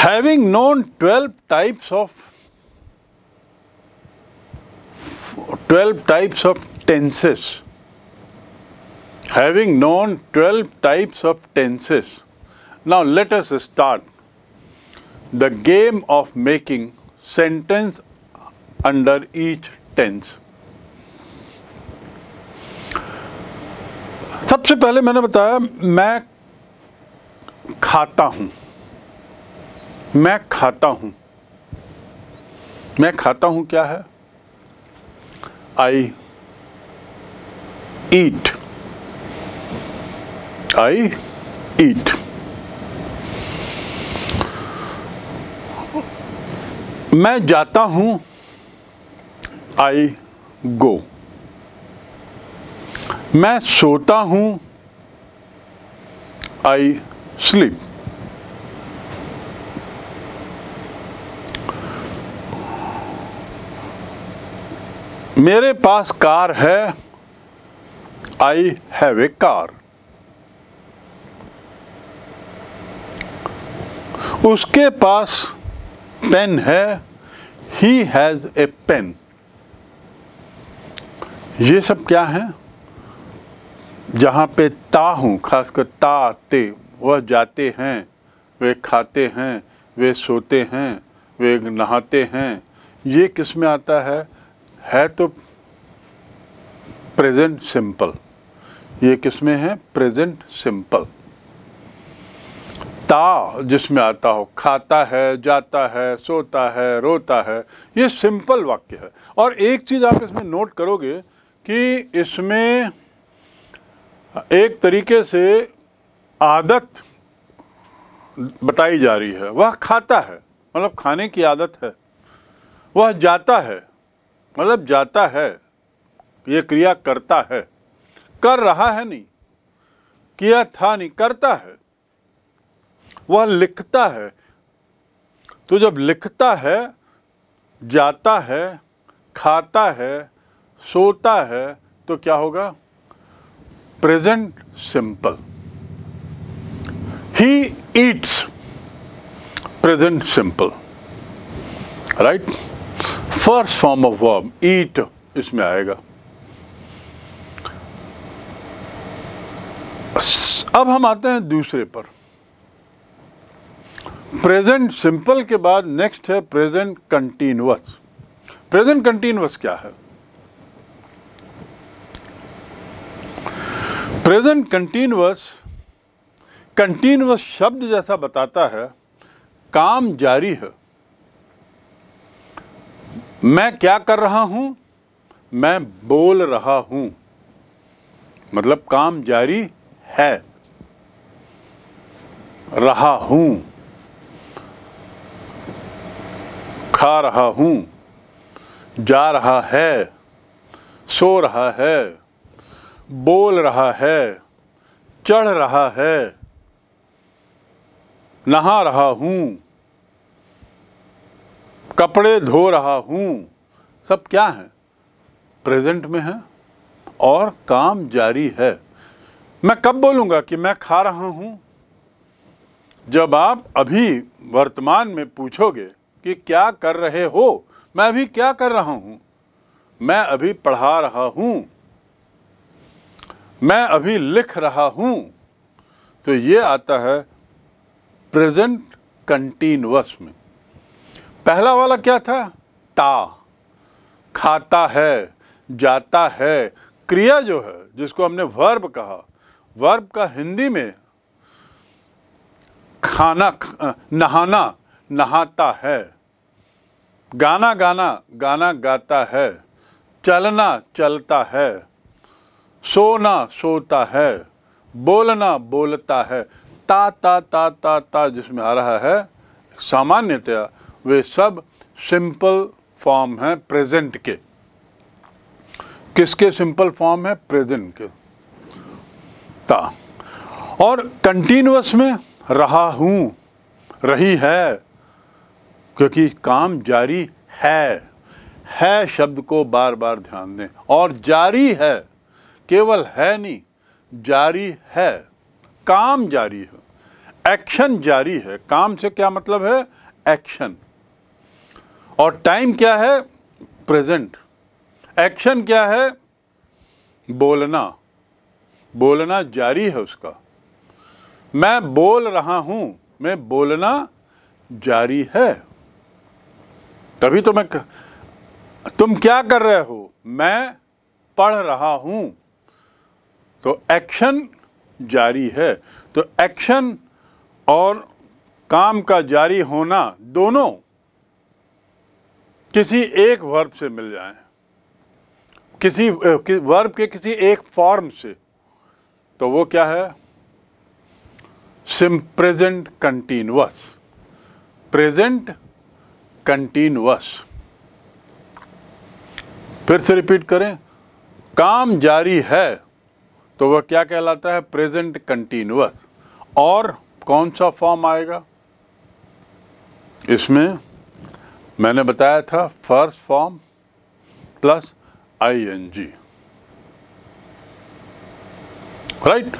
Having known 12 types of 12 types of tenses, having known 12 types of tenses, now let us start the game of making sentence under each tense. सबसे पहले मैंने बताया मैं खाता हूँ मैं खाता हूँ मैं खाता हूँ क्या है आई ईट आई ईट मैं जाता हूँ आई गो मैं सोता हूँ आई स्लीप मेरे पास कार है आई हैव ए कार उसके पास पेन है ही हैज़ ए पेन ये सब क्या है जहाँ पे ता हूँ खासकर ता आते वह जाते हैं वे खाते हैं वे सोते हैं वे नहाते हैं ये किस में आता है है तो प्रेजेंट सिंपल ये किसमें है प्रेजेंट सिंपल ता जिसमें आता हो खाता है जाता है सोता है रोता है ये सिंपल वाक्य है और एक चीज़ आप इसमें नोट करोगे कि इसमें एक तरीके से आदत बताई जा रही है वह खाता है मतलब खाने की आदत है वह जाता है मतलब जाता है ये क्रिया करता है कर रहा है नहीं किया था नहीं करता है वह लिखता है तो जब लिखता है जाता है खाता है सोता है तो क्या होगा प्रेजेंट सिंपल ही eats present simple right first form of verb eat इसमें आएगा अब हम आते हैं दूसरे पर प्रेजेंट सिंपल के बाद नेक्स्ट है प्रेजेंट कंटिन्यूस प्रेजेंट कंटिन्यूस क्या है प्रेजेंट कंटिन्यूस कंटिन्यूस शब्द जैसा बताता है काम जारी है मैं क्या कर रहा हूं मैं बोल रहा हूं मतलब काम जारी है रहा हूं खा रहा हूं जा रहा है सो रहा है बोल रहा है चढ़ रहा है नहा रहा हूं कपड़े धो रहा हूँ सब क्या है प्रेजेंट में है और काम जारी है मैं कब बोलूँगा कि मैं खा रहा हूँ जब आप अभी वर्तमान में पूछोगे कि क्या कर रहे हो मैं अभी क्या कर रहा हूँ मैं अभी पढ़ा रहा हूँ मैं अभी लिख रहा हूँ तो ये आता है प्रेजेंट कंटिन्यूस में पहला वाला क्या था ता खाता है जाता है क्रिया जो है जिसको हमने वर्ब कहा वर्ब का हिंदी में खाना नहाना नहाता है गाना गाना गाना गाता है चलना चलता है सोना सोता है बोलना बोलता है ता ता ता ता ता जिसमें आ रहा है सामान्यतया वे सब सिंपल फॉर्म हैं प्रेजेंट के किसके सिंपल फॉर्म है प्रेजेंट के ता और कंटिन्यूस में रहा हूँ रही है क्योंकि काम जारी है है शब्द को बार बार ध्यान दें और जारी है केवल है नहीं जारी है काम जारी है एक्शन जारी है काम से क्या मतलब है एक्शन और टाइम क्या है प्रेजेंट एक्शन क्या है बोलना बोलना जारी है उसका मैं बोल रहा हूं मैं बोलना जारी है तभी तो मैं क... तुम क्या कर रहे हो मैं पढ़ रहा हूं तो एक्शन जारी है तो एक्शन और काम का जारी होना दोनों किसी एक वर्ब से मिल जाए किसी वर्ब के किसी एक फॉर्म से तो वो क्या है सिम प्रेजेंट कंटिन्यूस प्रेजेंट कंटिन्यूस फिर से रिपीट करें काम जारी है तो वह क्या कहलाता है प्रेजेंट कंटिन्यूस और कौन सा फॉर्म आएगा इसमें मैंने बताया था first form plus I N G right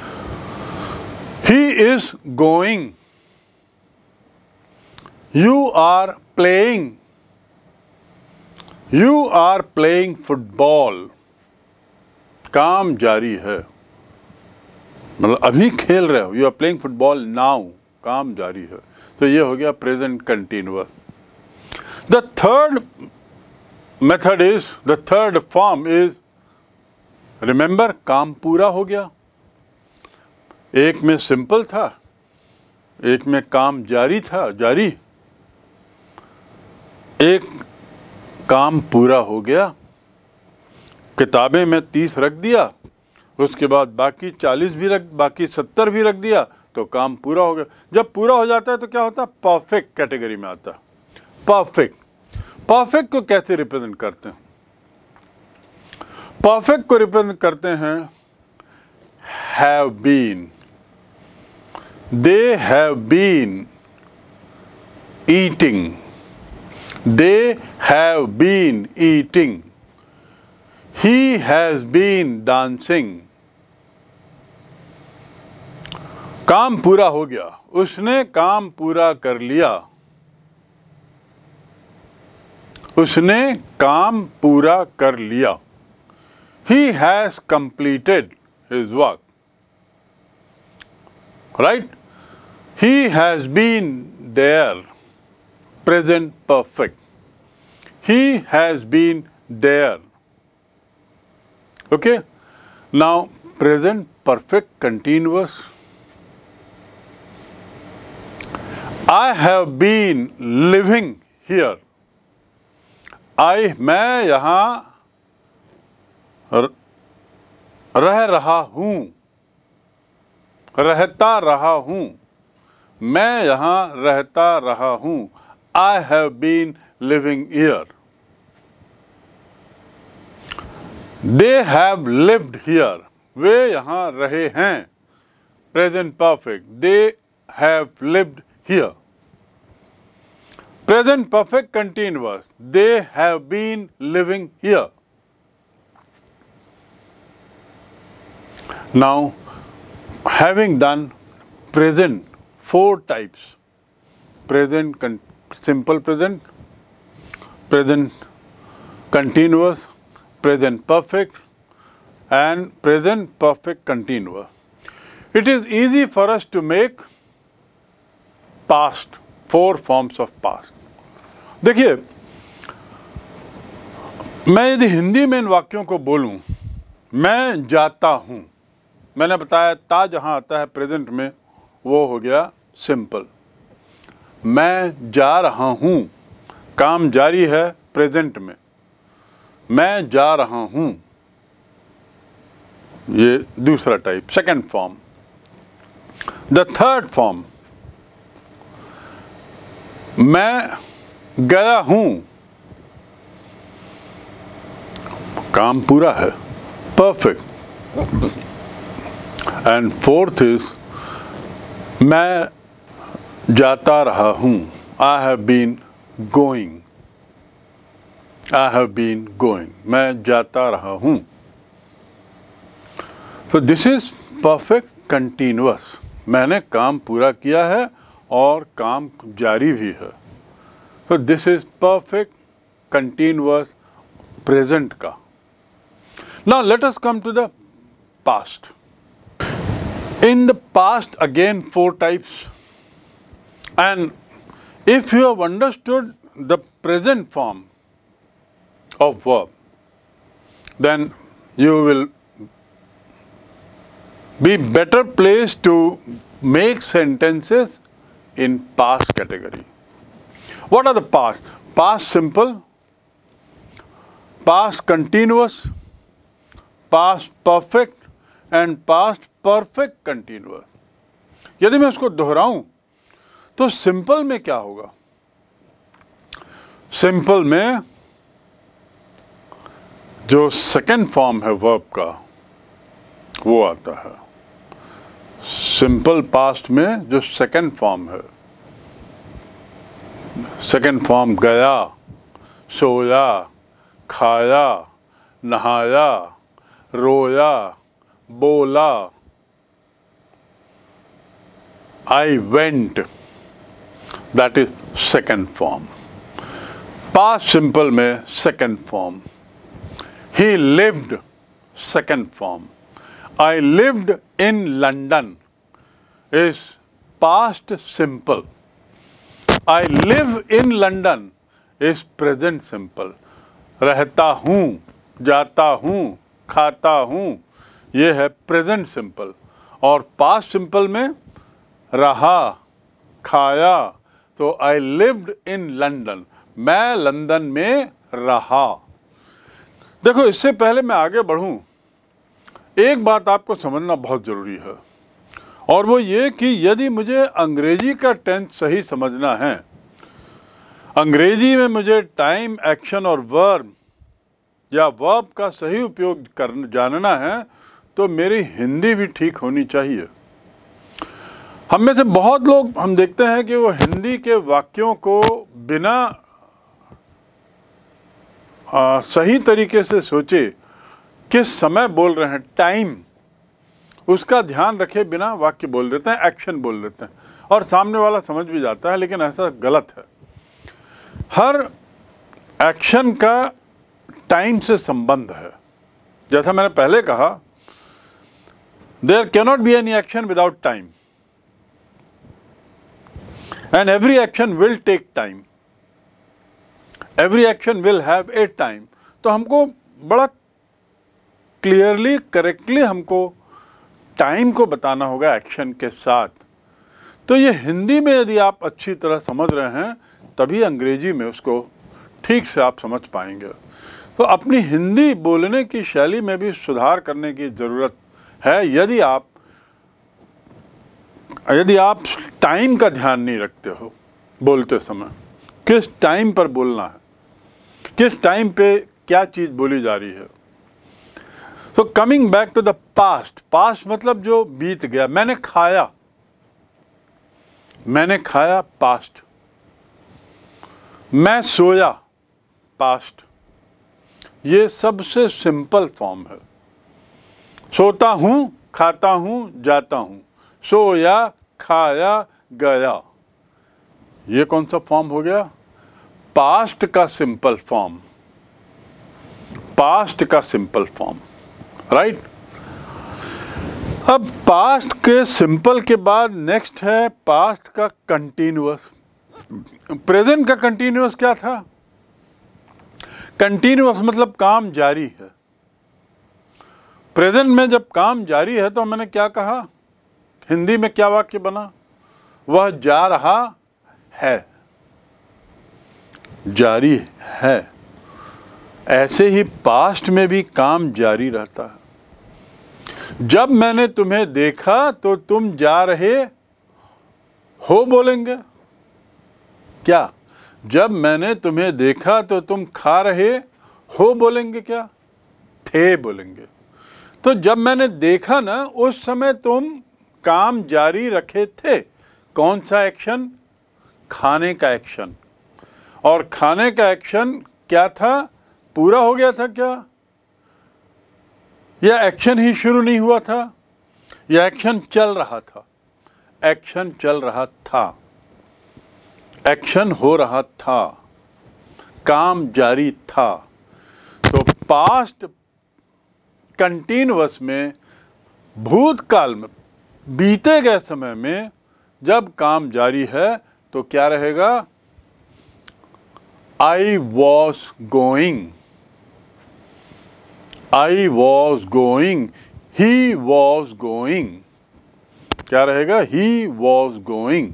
he is going you are playing you are playing football काम जारी है मतलब अभी खेल रहे हो you are playing football now काम जारी है तो ये हो गया present continuous The third method is, the third form is, remember काम पूरा हो गया एक में सिंपल था एक में काम जारी था जारी एक काम पूरा हो गया किताबें में तीस रख दिया उसके बाद बाकी चालीस भी रख बाकी सत्तर भी रख दिया तो काम पूरा हो गया जब पूरा हो जाता है तो क्या होता है परफेक्ट कैटेगरी में आता है परफेक्ट परफेक्ट को कैसे रिप्रेजेंट करते हैं परफेक्ट को रिप्रेजेंट करते हैं have been they have been eating they have been eating he has been dancing काम पूरा हो गया उसने काम पूरा कर लिया उसने काम पूरा कर लिया he has completed his work right he has been there present perfect he has been there okay now present perfect continuous i have been living here आई मैं यहाँ रह रहा हूँ रहता रहा हूँ मैं यहाँ रहता रहा हूँ I have been living here they have lived here वे यहाँ रहे हैं present perfect they have lived here present perfect continuous, they have been living here. Now, having done present, four types, present, simple present, present continuous, present perfect and present perfect continuous. It is easy for us to make past, four forms of past. देखिए मैं यदि हिंदी में इन वाक्यों को बोलूं मैं जाता हूं मैंने बताया ता जहां आता है प्रेजेंट में वो हो गया सिंपल मैं जा रहा हूं काम जारी है प्रेजेंट में मैं जा रहा हूं ये दूसरा type second form the third form मैं गया हूं काम पूरा है परफेक्ट एंड फोर्थ इज मैं जाता रहा हूं I have been going I have been going मैं जाता रहा हूं तो दिस इज परफेक्ट कंटिन्यूस मैंने काम पूरा किया है और काम जारी भी है So this is perfect, continuous, present ka. Now let us come to the past. In the past, again, four types. And if you have understood the present form of verb, then you will be better placed to make sentences in past category. What are the past? Past simple, past continuous, past perfect and past perfect continuous. यदि मैं इसको दोहराऊं तो simple में क्या होगा simple में जो second form है वर्ब का वो आता है सिंपल पास्ट में जो सेकेंड फॉर्म है सेकेंड फॉर्म गया सोया खाया नहाया रोया बोला I went that is second form past simple में सेकेंड फॉर्म ही lived second form I lived in London is past simple I live in London is present simple रहता हूँ जाता हूँ खाता हूँ ये है प्रेजेंट सिंपल और पास सिंपल में रहा खाया तो आई लिव्ड इन लंडन मैं लंदन में रहा देखो इससे पहले मैं आगे बढ़ूं एक बात आपको समझना बहुत ज़रूरी है और वो ये कि यदि मुझे अंग्रेजी का टेंस सही समझना है अंग्रेजी में मुझे टाइम एक्शन और वर्ब या वर्ब का सही उपयोग कर जानना है तो मेरी हिंदी भी ठीक होनी चाहिए हम में से बहुत लोग हम देखते हैं कि वो हिंदी के वाक्यों को बिना आ, सही तरीके से सोचे किस समय बोल रहे हैं टाइम उसका ध्यान रखे बिना वाक्य बोल देते हैं एक्शन बोल देते हैं और सामने वाला समझ भी जाता है लेकिन ऐसा गलत है हर एक्शन का टाइम से संबंध है जैसा मैंने पहले कहा there cannot be any action without time and every action will take time every action will have a time तो हमको बड़ा क्लियरली करेक्टली हमको टाइम को बताना होगा एक्शन के साथ तो ये हिंदी में यदि आप अच्छी तरह समझ रहे हैं तभी अंग्रेजी में उसको ठीक से आप समझ पाएंगे तो अपनी हिंदी बोलने की शैली में भी सुधार करने की ज़रूरत है यदि आप यदि आप टाइम का ध्यान नहीं रखते हो बोलते समय किस टाइम पर बोलना है किस टाइम पे क्या चीज़ बोली जा रही है so coming back to the past past मतलब जो बीत गया मैंने खाया मैंने खाया पास्ट मैं सोया पास्ट ये सबसे सिंपल फॉर्म है सोता हूं खाता हूं जाता हूं सोया खाया गया ये कौन सा फॉर्म हो गया पास्ट का सिंपल फॉर्म पास्ट का सिंपल फॉर्म राइट अब पास्ट के सिंपल के बाद नेक्स्ट है पास्ट का कंटिन्यूस प्रेजेंट का कंटिन्यूस क्या था कंटिन्यूस मतलब काम जारी है प्रेजेंट में जब काम जारी है तो मैंने क्या कहा हिंदी में क्या वाक्य बना वह जा रहा है जारी है ऐसे ही पास्ट में भी काम जारी रहता है जब मैंने तुम्हें देखा तो तुम जा रहे हो बोलेंगे क्या जब मैंने तुम्हें देखा तो तुम खा रहे हो बोलेंगे क्या थे बोलेंगे तो जब मैंने देखा ना उस समय तुम काम जारी रखे थे कौन सा एक्शन खाने का एक्शन और खाने का एक्शन क्या था पूरा हो गया था क्या यह एक्शन ही शुरू नहीं हुआ था यह एक्शन चल रहा था एक्शन चल रहा था एक्शन हो रहा था काम जारी था तो पास्ट कंटिन्यूस में भूतकाल में बीते गए समय में जब काम जारी है तो क्या रहेगा I was going I was going he was going क्या रहेगा ही वॉज गोइंग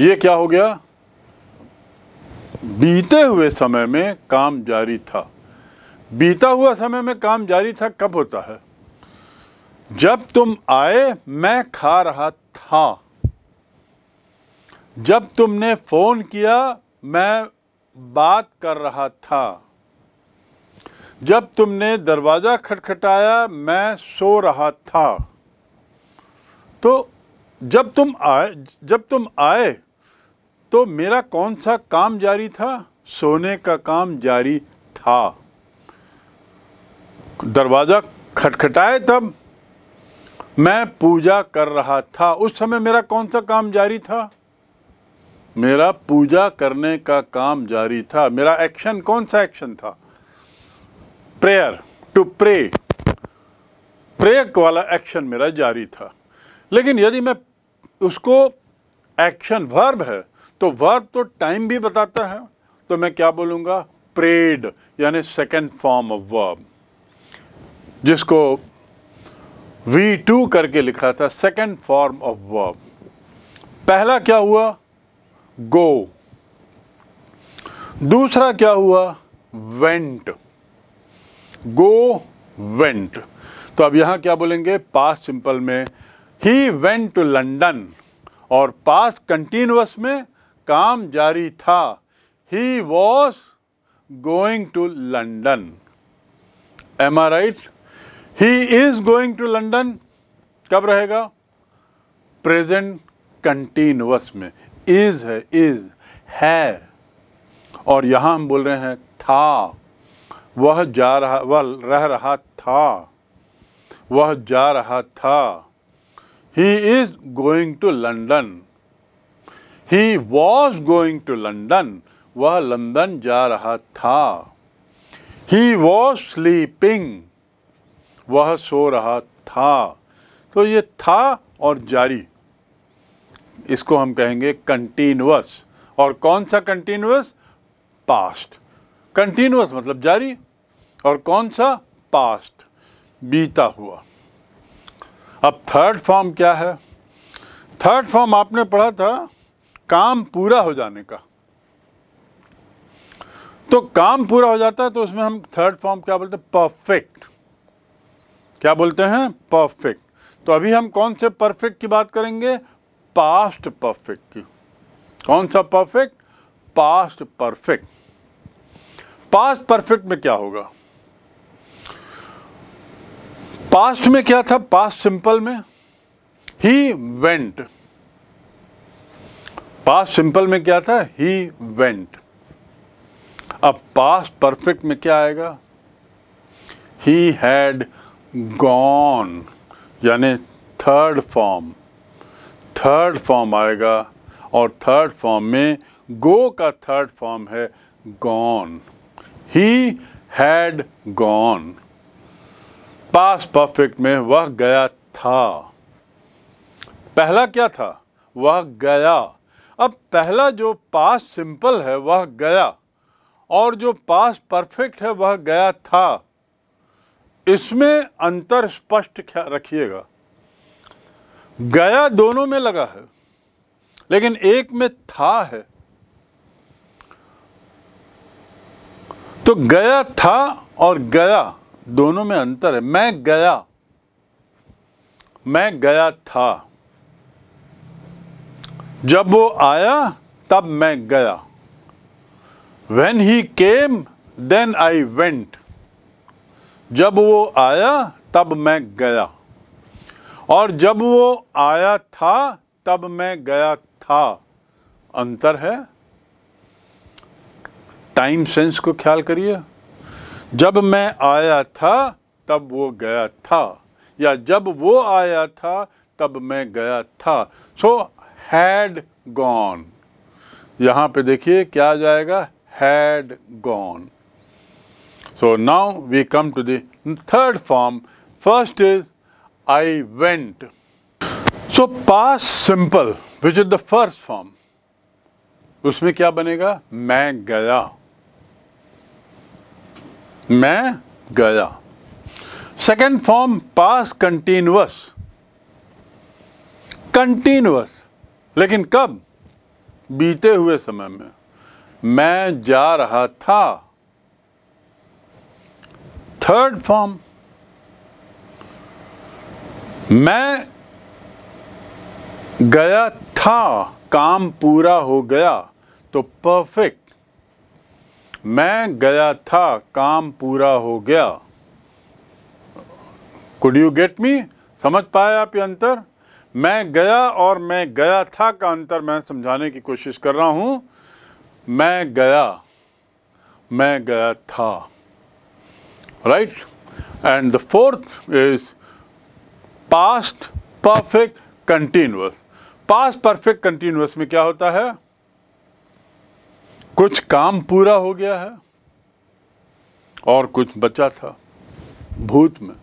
ये क्या हो गया बीते हुए समय में काम जारी था बीता हुआ समय में काम जारी था कब होता है जब तुम आए मैं खा रहा था जब तुमने फ़ोन किया मैं बात कर रहा था जब तुमने दरवाज़ा खटखटाया मैं सो रहा था तो जब तुम आए जब तुम आए तो मेरा कौन सा काम जारी था सोने का काम जारी था दरवाज़ा खटखटाए तब मैं पूजा कर रहा था उस समय मेरा कौन सा काम जारी था मेरा पूजा करने का काम जारी था मेरा एक्शन कौन सा एक्शन था प्रेयर टू प्रे प्रे वाला एक्शन मेरा जारी था लेकिन यदि मैं उसको एक्शन वर्ब है तो वर्ब तो टाइम भी बताता है तो मैं क्या बोलूँगा प्रेड यानी सेकेंड फॉर्म ऑफ वर्ब जिसको वी टू करके लिखा था सेकेंड फॉर्म ऑफ वर्ब पहला क्या हुआ गो दूसरा क्या हुआ वेंट गो वेंट तो अब यहाँ क्या बोलेंगे पास्ट सिंपल में ही वेंट टू लंडन और पास्ट कंटिन्यूस में काम जारी था he was going to London am are right he is going to London कब रहेगा प्रेजेंट कंटिन्यूस में इज है इज है और यहां हम बोल रहे हैं था वह जा रहा वह रह रहा था वह जा रहा था he is going to London he was going to London वह लंदन जा रहा था ही वॉज स्लीपिंग वह सो रहा था तो ये था और जारी इसको हम कहेंगे कंटिन्यूस और कौन सा कंटिन्यूस पास्ट कंटिन्यूस मतलब जारी और कौन सा पास्ट बीता हुआ अब थर्ड फॉर्म क्या है थर्ड फॉर्म आपने पढ़ा था काम पूरा हो जाने का तो काम पूरा हो जाता है तो उसमें हम थर्ड फॉर्म क्या बोलते हैं परफेक्ट क्या बोलते हैं परफेक्ट तो अभी हम कौन से परफेक्ट की बात करेंगे पास्ट परफेक्ट की कौन सा perfect past perfect past perfect में क्या होगा पास्ट में क्या था पास्ट सिंपल में ही वेंट पास्ट सिंपल में क्या था ही वेंट अब पास्ट परफेक्ट में क्या आएगा ही हैड गॉन यानी थर्ड फॉर्म थर्ड फॉर्म आएगा और थर्ड फॉर्म में गो का थर्ड फॉर्म है gone he had gone past perfect में वह गया था पहला क्या था वह गया अब पहला जो पास सिंपल है वह गया और जो पास परफेक्ट है वह गया था इसमें अंतर स्पष्ट रखिएगा गया दोनों में लगा है लेकिन एक में था है तो गया था और गया दोनों में अंतर है मैं गया मैं गया था जब वो आया तब मैं गया when he came then I went जब वो आया तब मैं गया और जब वो आया था तब मैं गया था अंतर है टाइम सेंस को ख्याल करिए जब मैं आया था तब वो गया था या जब वो आया था तब मैं गया था सो हैड गॉन यहां पे देखिए क्या आ जाएगा had gone so now we come to third third form first is I went so past simple which is the first form उसमें क्या बनेगा मैं गया मैं गया second form past continuous continuous लेकिन कब बीते हुए समय में मैं जा रहा था थर्ड फॉर्म मैं गया था काम पूरा हो गया तो परफेक्ट मैं गया था काम पूरा हो गया कुड यू गेट मी समझ पाए आप ये अंतर मैं गया और मैं गया था का अंतर मैं समझाने की कोशिश कर रहा हूँ मैं गया मैं गया था right and the fourth is past perfect continuous past perfect continuous में क्या होता है कुछ काम पूरा हो गया है और कुछ बचा था भूत में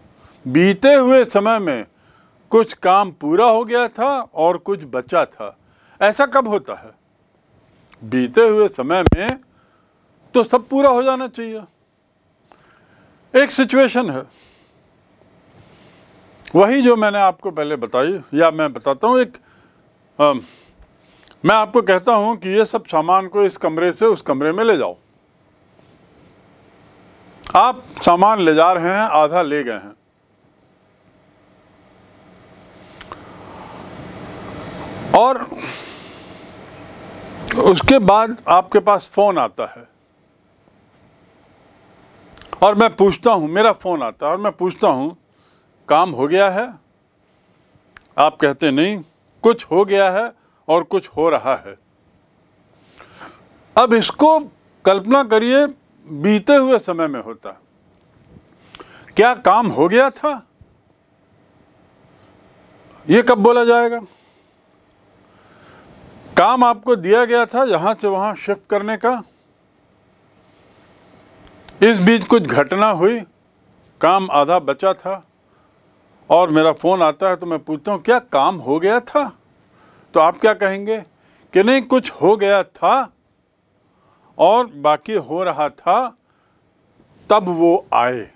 बीते हुए समय में कुछ काम पूरा हो गया था और कुछ बचा था ऐसा कब होता है बीते हुए समय में तो सब पूरा हो जाना चाहिए एक सिचुएशन है वही जो मैंने आपको पहले बताई या मैं बताता हूँ एक आ, मैं आपको कहता हूं कि ये सब सामान को इस कमरे से उस कमरे में ले जाओ आप सामान ले जा रहे हैं आधा ले गए हैं और उसके बाद आपके पास फ़ोन आता है और मैं पूछता हूं मेरा फ़ोन आता है और मैं पूछता हूं काम हो गया है आप कहते नहीं कुछ हो गया है और कुछ हो रहा है अब इसको कल्पना करिए बीते हुए समय में होता क्या काम हो गया था ये कब बोला जाएगा काम आपको दिया गया था यहां से वहां शिफ्ट करने का इस बीच कुछ घटना हुई काम आधा बचा था और मेरा फ़ोन आता है तो मैं पूछता हूं क्या काम हो गया था तो आप क्या कहेंगे कि नहीं कुछ हो गया था और बाकी हो रहा था तब वो आए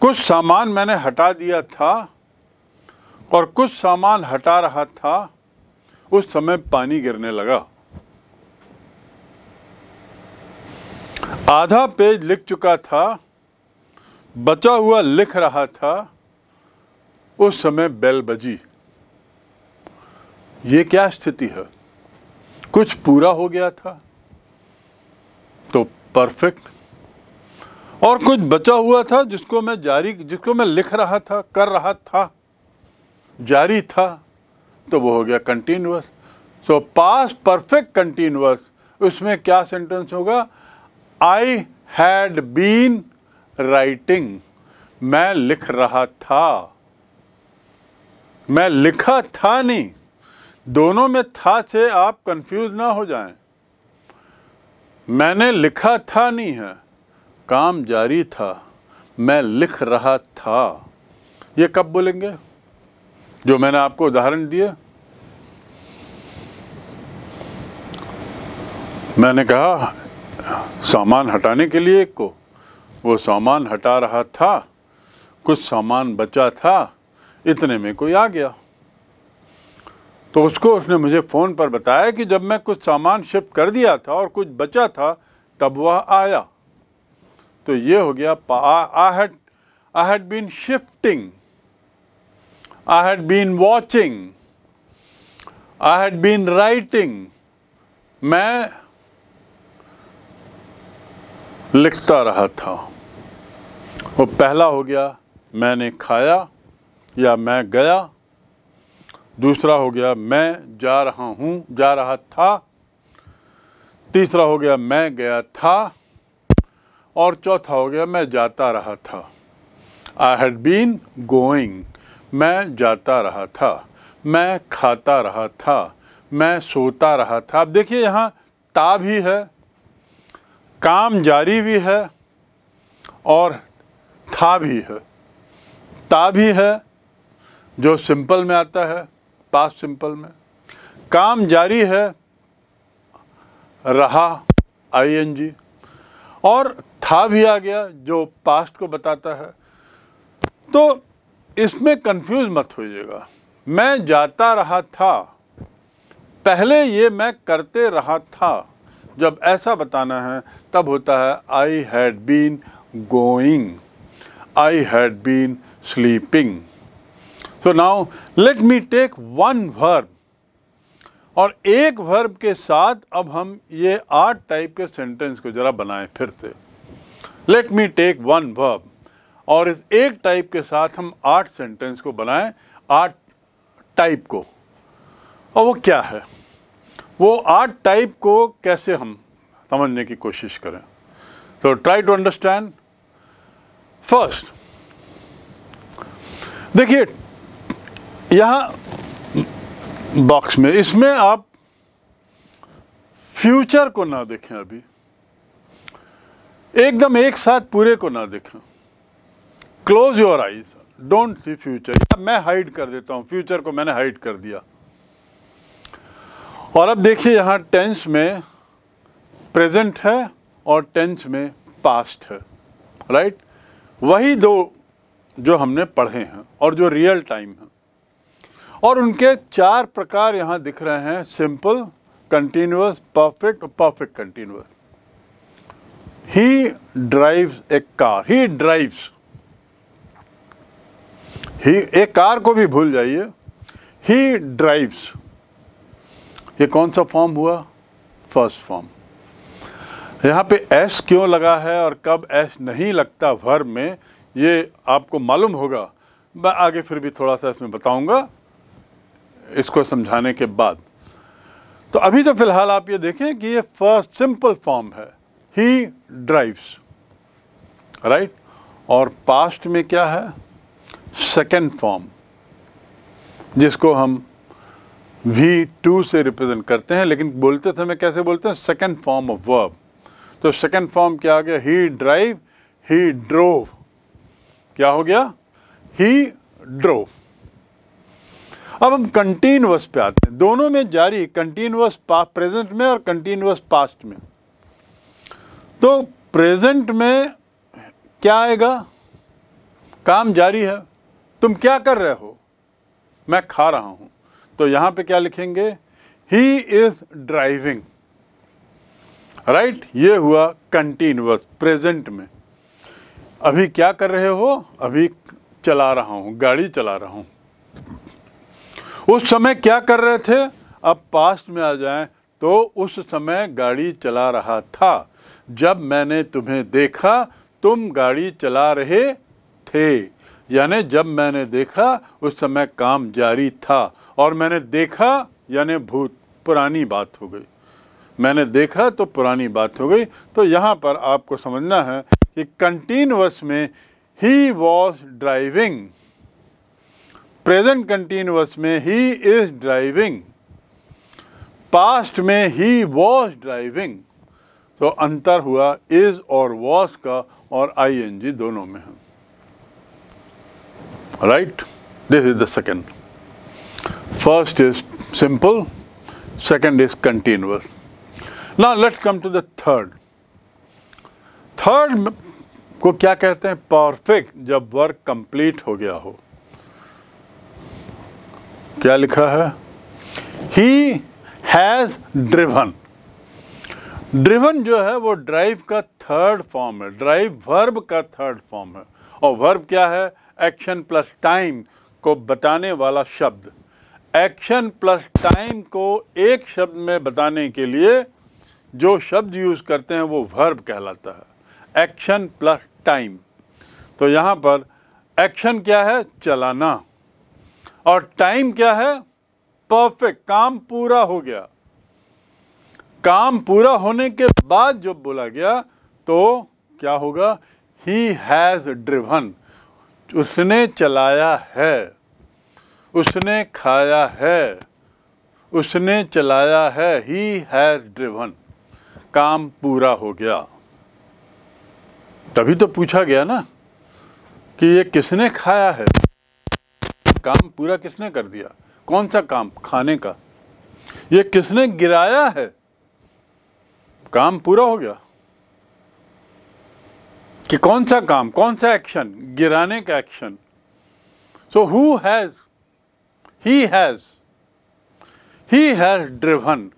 कुछ सामान मैंने हटा दिया था और कुछ सामान हटा रहा था उस समय पानी गिरने लगा आधा पेज लिख चुका था बचा हुआ लिख रहा था उस समय बेल बजी ये क्या स्थिति है कुछ पूरा हो गया था तो परफेक्ट और कुछ बचा हुआ था जिसको मैं जारी जिसको मैं लिख रहा था कर रहा था जारी था तो वो हो गया continuous so past perfect continuous उसमें क्या सेंटेंस होगा आई हैड बीन राइटिंग मैं लिख रहा था मैं लिखा था नहीं दोनों में था से आप कंफ्यूज ना हो जाएं मैंने लिखा था नहीं है काम जारी था मैं लिख रहा था ये कब बोलेंगे जो मैंने आपको उदाहरण दिए मैंने कहा सामान हटाने के लिए एक को वो सामान हटा रहा था कुछ सामान बचा था इतने में कोई आ गया तो उसको उसने मुझे फ़ोन पर बताया कि जब मैं कुछ सामान शिफ्ट कर दिया था और कुछ बचा था तब वह आया तो ये हो गया I had I had been shifting I had been watching I had been writing मैं लिखता रहा था वो पहला हो गया मैंने खाया या मैं गया दूसरा हो गया मैं जा रहा हूँ जा रहा था तीसरा हो गया मैं गया था और चौथा हो गया मैं जाता रहा था आई हैड बीन गोइंग मैं जाता रहा था मैं खाता रहा था मैं सोता रहा था अब देखिए यहाँ ता भी है काम जारी भी है और था भी है ता भी है जो सिंपल में आता है पास सिंपल में काम जारी है रहा आईएनजी और था भी आ गया जो पास्ट को बताता है तो इसमें कंफ्यूज मत होइएगा मैं जाता रहा था पहले ये मैं करते रहा था जब ऐसा बताना है तब होता है I had been going I had been sleeping so now let me take one verb और एक वर्ब के साथ अब हम ये आठ टाइप के सेंटेंस को ज़रा बनाएं फिर से let me take one verb और इस एक टाइप के साथ हम आठ सेंटेंस को बनाएं आठ टाइप को और वो क्या है वो आठ टाइप को कैसे हम समझने की कोशिश करें तो ट्राई टू अंडरस्टैंड फर्स्ट देखिए यहाँ बॉक्स में इसमें आप फ्यूचर को ना देखें अभी एकदम एक साथ पूरे को ना देखें close your eyes don't see future या मैं हाइड कर देता हूँ फ्यूचर को मैंने हाइड कर दिया और अब देखिए यहाँ टेंस में प्रेजेंट है और टेंस में पास्ट है राइट right? वही दो जो हमने पढ़े हैं और जो रियल टाइम है और उनके चार प्रकार यहाँ दिख रहे हैं सिंपल कंटिन्यूस परफेक्ट और perfect continuous he drives a car he drives he एक कार को भी भूल जाइए ही ड्राइव्स ये कौन सा फॉर्म हुआ फर्स्ट फॉर्म यहाँ पे एस क्यों लगा है और कब एस नहीं लगता वर्ब में ये आपको मालूम होगा मैं आगे फिर भी थोड़ा सा इसमें बताऊंगा इसको समझाने के बाद तो अभी तो फ़िलहाल आप ये देखें कि ये फर्स्ट सिंपल फॉर्म है ही ड्राइव्स राइट और पास्ट में क्या है सेकेंड फॉर्म जिसको हम वी टू से रिप्रेजेंट करते हैं लेकिन बोलते थे मैं कैसे बोलते हैं सेकेंड फॉर्म ऑफ वर्ब तो सेकेंड फॉर्म क्या हो गया ही ड्राइव ही ड्रोव क्या हो गया ही ड्रोव अब हम कंटिन्यूस पे आते हैं दोनों में जारी कंटिन्यूस प्रेजेंट में और कंटिन्यूस पास्ट में तो प्रेजेंट में क्या आएगा काम जारी है तुम क्या कर रहे हो मैं खा रहा हूँ तो यहाँ पे क्या लिखेंगे ही इज़ ड्राइविंग राइट ये हुआ कंटिन्यूस प्रेजेंट में अभी क्या कर रहे हो अभी चला रहा हूँ गाड़ी चला रहा हूँ उस समय क्या कर रहे थे अब पास्ट में आ जाएं तो उस समय गाड़ी चला रहा था जब मैंने तुम्हें देखा तुम गाड़ी चला रहे थे यानी जब मैंने देखा उस समय काम जारी था और मैंने देखा यानी भूत पुरानी बात हो गई मैंने देखा तो पुरानी बात हो गई तो यहाँ पर आपको समझना है कि कंटिन्यूस में he was driving present continuous में ही इज़ ड्राइविंग पास्ट में ही वॉज ड्राइविंग तो अंतर हुआ इज़ और वॉज का और आईएनजी दोनों में है right this is the second first is simple second is continuous ना let's come to the third third को क्या कहते हैं परफेक्ट जब वर्क कंप्लीट हो गया हो क्या लिखा है ही हैज़ ड्रिवन ड्रिवन जो है वो ड्राइव का थर्ड फॉर्म है ड्राइव वर्ब का थर्ड फॉर्म है और वर्ब क्या है एक्शन प्लस टाइम को बताने वाला शब्द एक्शन प्लस टाइम को एक शब्द में बताने के लिए जो शब्द यूज़ करते हैं वो वर्ब कहलाता है एक्शन प्लस टाइम तो यहाँ पर एक्शन क्या है चलाना और टाइम क्या है परफेक्ट काम पूरा हो गया काम पूरा होने के बाद जब बोला गया तो क्या होगा ही हैज़ ड्रिवन उसने चलाया है उसने खाया है उसने चलाया है ही हैज़ ड्रिवन काम पूरा हो गया तभी तो पूछा गया ना कि ये किसने खाया है काम पूरा किसने कर दिया कौन सा काम खाने का ये किसने गिराया है काम पूरा हो गया कि कौन सा काम कौन सा एक्शन गिराने का action so who has he has he has driven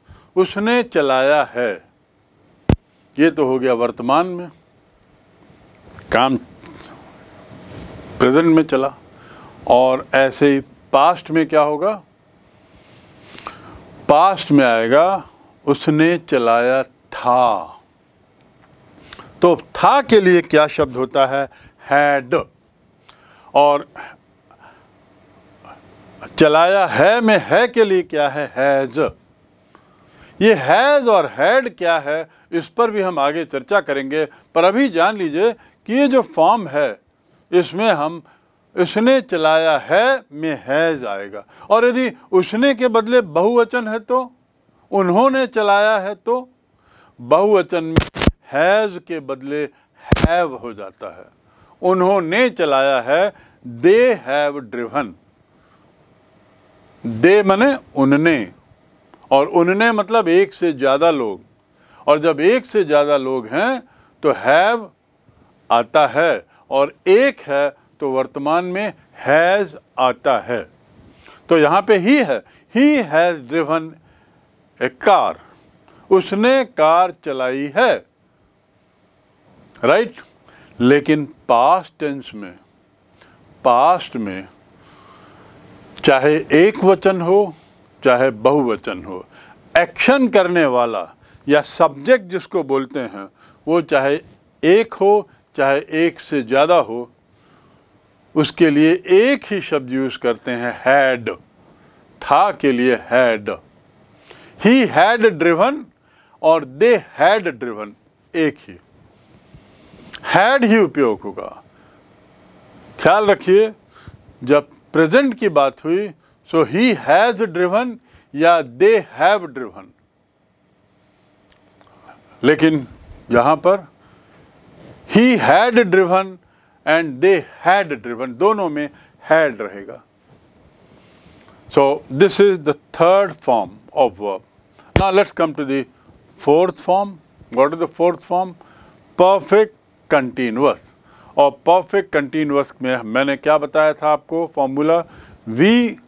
उसने चलाया है ये तो हो गया वर्तमान में काम प्रेजेंट में चला और ऐसे ही पास्ट में क्या होगा पास्ट में आएगा उसने चलाया था तो था के लिए क्या शब्द होता है हैड और चलाया है में है के लिए क्या है हैज़ ये हैज़ और हैड क्या है इस पर भी हम आगे चर्चा करेंगे पर अभी जान लीजिए कि ये जो फॉर्म है इसमें हम उसने चलाया है में हैज आएगा और यदि उसने के बदले बहुवचन है तो उन्होंने चलाया है तो बहुवचन में हैज के बदले हैव हो जाता है उन्होंने चलाया है दे हैव ड्रिवन दे मने उनने और उनने मतलब एक से ज़्यादा लोग और जब एक से ज़्यादा लोग हैं तो हैव आता है और एक है तो वर्तमान में हैज़ आता है तो यहाँ पे ही है he has driven a car उसने कार चलाई है राइट right? लेकिन पास्ट टेंस में पास्ट में चाहे एक वचन हो चाहे बहुवचन हो एक्शन करने वाला या सब्जेक्ट जिसको बोलते हैं वो चाहे एक हो चाहे एक से ज़्यादा हो उसके लिए एक ही शब्द यूज़ करते हैं हैड था के लिए हैड ही हैड ड्रिवन और दे हैड ड्रिवन एक ही हैड ही उपयोग होगा ख्याल रखिए जब प्रेजेंट की बात हुई सो ही हैज़ ड्रिवन या दे हैव ड्रिवन लेकिन यहां पर he had driven and they had driven, दोनों में had रहेगा. So this is the third form of verb. Now let's come to the fourth form. What is the fourth form? Perfect continuous. Or perfect continuous, में मैंने क्या बताया था आपको formula V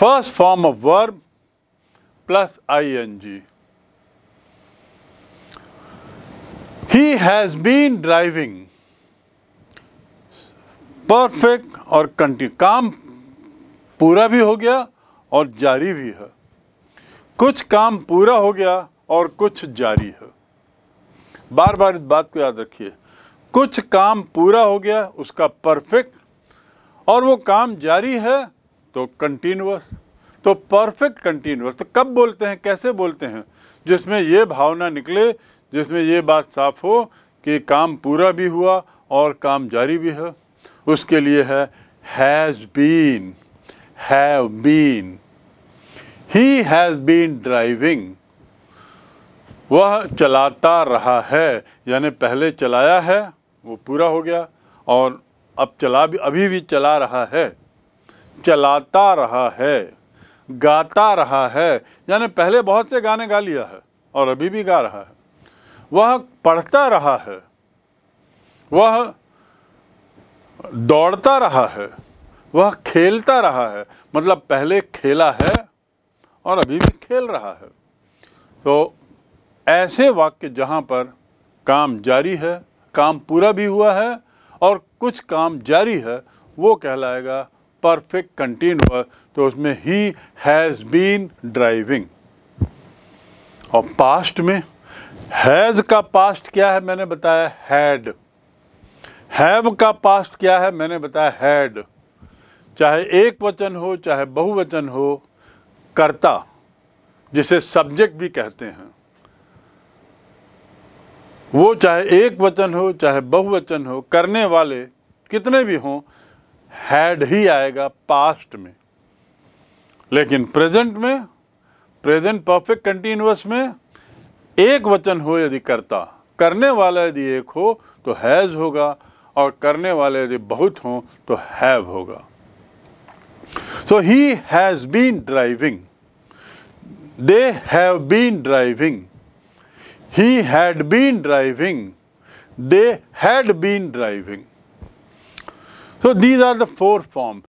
first form of verb plus I N G he has perfect और continue काम पूरा भी हो गया और जारी भी है कुछ काम पूरा हो गया और कुछ जारी है बार बार इस बात को याद रखिए कुछ काम पूरा हो गया उसका परफेक्ट और वो काम जारी है तो कंटिन्यूस तो परफेक्ट कंटिन्यूस तो कब बोलते हैं कैसे बोलते हैं जिसमें ये भावना निकले जिसमें ये बात साफ हो कि काम पूरा भी हुआ और काम जारी भी है उसके लिए है has been have been he has been driving वह चलाता रहा है यानी पहले चलाया है वो पूरा हो गया और अब चला भी अभी भी चला रहा है चलाता रहा है गाता रहा है यानी पहले बहुत से गाने गा लिया है और अभी भी गा रहा है वह पढ़ता रहा है वह दौड़ता रहा है वह खेलता रहा है मतलब पहले खेला है और अभी भी खेल रहा है तो ऐसे वाक्य जहाँ पर काम जारी है काम पूरा भी हुआ है और कुछ काम जारी है वो कहलाएगा परफेक्ट कंटिन्यूअस तो उसमें ही हैज़ बीन ड्राइविंग और पास्ट में हैज़ का पास्ट क्या है मैंने बताया हैड हैव का पास्ट क्या है मैंने बताया हैड चाहे एक वचन हो चाहे बहुवचन हो कर्ता जिसे सब्जेक्ट भी कहते हैं वो चाहे एक वचन हो चाहे बहुवचन हो करने वाले कितने भी हों हैड ही आएगा पास्ट में लेकिन प्रेजेंट में प्रेजेंट परफेक्ट कंटिन्यूस में एक वचन हो यदि करता करने वाला यदि एक हो तो हैज़ होगा और करने वाले यदि बहुत हों तो हैव होगा so he has been driving they have been driving he had been driving they had been driving so these are the four forms.